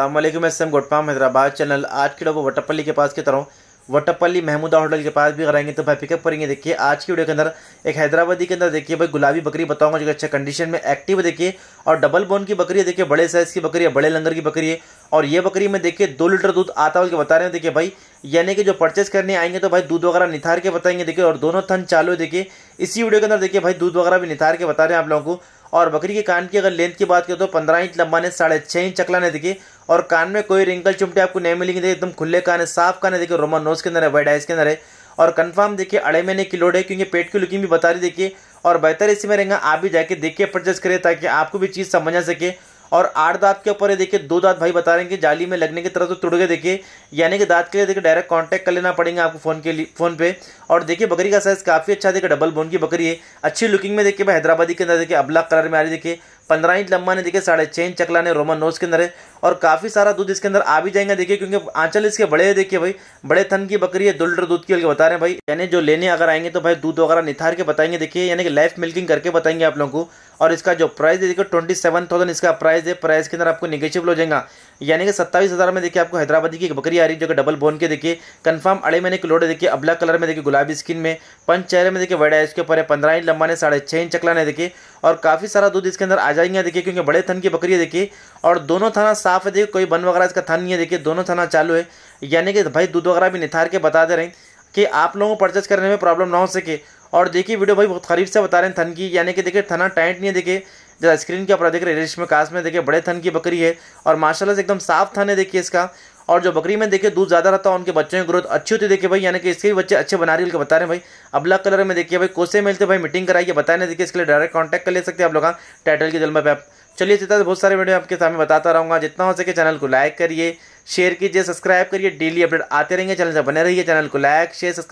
अल्लाम S M गोटपाम Hyderabad channel आज की डबो वटपल्ली के पास की तरह वटपल्ली महमूदा होटल के पास भी कराएंगे तो भाई पिकअप करेंगे देखिए आज की वीडियो के अंदर एक हैदराबादी के अंदर देखिए भाई गुलाबी बकरी बताऊंगा जो कि अच्छा कंडीशन में एक्टिव देखिए और डबल बोन की बकरी है देखिए बड़े साइज़ की बकरी है बड़े लंगर की बकरी है और ये बकरी में देखिए दो लीटर दूध आता बोल बता रहे हैं देखिए भाई यानी कि जो परचेस करने आएंगे तो भाई दूध वगैरह निथार के बताएंगे देखिए और दोनों थन चालू है देखिए इसी वीडियो के अंदर देखिए भाई दूध वगैरह भी निथार के बता रहे हैं आप लोगों को और बकरी के कान की अगर लेंथ की बात करें तो पंद्रह इंच लंबा ने साढ़े छः इंच चकला ने देखिए और कान में कोई रिंकल चिमटे आपको नहीं मिलेंगे देखिए एकदम खुले कान है साफ कान है देखिए रोमन नोज के अंदर है वाइट आइस के अंदर है और कन्फर्म देखिए अड़े महीने की लोड है क्योंकि पेट की लुकिंग भी बता रही देखिए और बेहतर इसी में रहेंगे आप भी जाके देखिए परचेस करें ताकि आपको भी चीज़ समझ आ सके और आठ दांत के ऊपर ये देखिए दो दांत भाई बता रहे हैं कि जाली में लगने की तरह तो टूट गए देखिए यानी कि दांत के लिए देखिए डायरेक्ट कांटेक्ट कर लेना पड़ेगा आपको फ़ोन के लिए फ़ोन पे और देखिए बकरी का साइज़ काफ़ी अच्छा देखिए डबल बोन की बकरी है अच्छी लुकिंग में देखिए भाई हैदराबादी के अंदर देखिए अबला कलर में आ रही देखिए पंद्रह इंच लंबा ने देखिए साढ़े छः इंच चकला ने रोमन नोज के अंदर है और काफ़ी सारा दूध इसके अंदर आ भी जाएगा देखिए क्योंकि आंचल इसके बड़े है देखिए भाई बड़े थन की बकरी है दो लीटर दूध की बता रहे हैं भाई यानी जो लेने अगर आएंगे तो भाई दूध वगैरह निथार के बताएंगे देखिए यानी कि लाइफ मिल्किंग करके बताएंगे आप लोगों को और इसका जो प्राइस है देखिए ट्वेंटी सेवन थाउजेंड इसका प्राइस है प्राइस के अंदर आपको निगेटिव हो जाएगा यानी कि सत्ताईस हज़ार में देखिए आपको हैदराबादी की एक बकरी आ रही है जो कि डबल बोन के देखिए कन्फर्म अड़े महीने की लोड है देखिए अबला कलर में देखिए गुलाबी स्किन में पंच चेहरे में देखिए वैडा है इसके ऊपर है पंद्रह इंच लंबा ने साढ़े छः इंच चकला ने देखिए और काफ़ी सारा दूध इसके अंदर आ जाएंगे देखिए क्योंकि बड़े थन की बकरी है देखिए और दोनों थाना साफ है देखिए कोई बन वगैरह इसका थन नहीं है देखिए दोनों थाना चालू है यानी कि भाई दूध वगैरह भी निथार के बता दे रहे हैं कि आप लोगों को परचेज करने में प्रॉब्लम ना हो सके और देखिए वीडियो भाई बहुत खरीफ से बता रहे हैं थन की यानी कि देखिए थना टाइट नहीं है देखिए जरा स्क्रीन के ऊपर देख रहे हैं में कास्ट में देखिए बड़े थन की बकरी है और माशाल्लाह से एकदम साफ थन है देखिए इसका और जो बकरी में देखिए दूध ज़्यादा रहता है उनके बच्चों की ग्रोथ अच्छी होती है देखिए भाई यानी कि इसके भी बच्चे अच्छे बना रहे है बता रहे हैं भाई अबला कलर में देखिए भाई कोसे मिलते भाई मीटिंग कराइए बताने देखिए इसके लिए डायरेक्ट कॉन्टैक्ट कर ले सकते हैं आप लोग टाइटल हाँ, के जल्द पे आप चलिए इसी तरह बहुत सारे वीडियो आपके सामने बताता रहूँगा जितना हो सके चैनल को लाइक करिए शेयर कीजिए सब्सक्राइब करिए डेली अपडेट आते रहेंगे चैनल से बने रहिए चैनल को लाइक शेयर सब्सक्राइब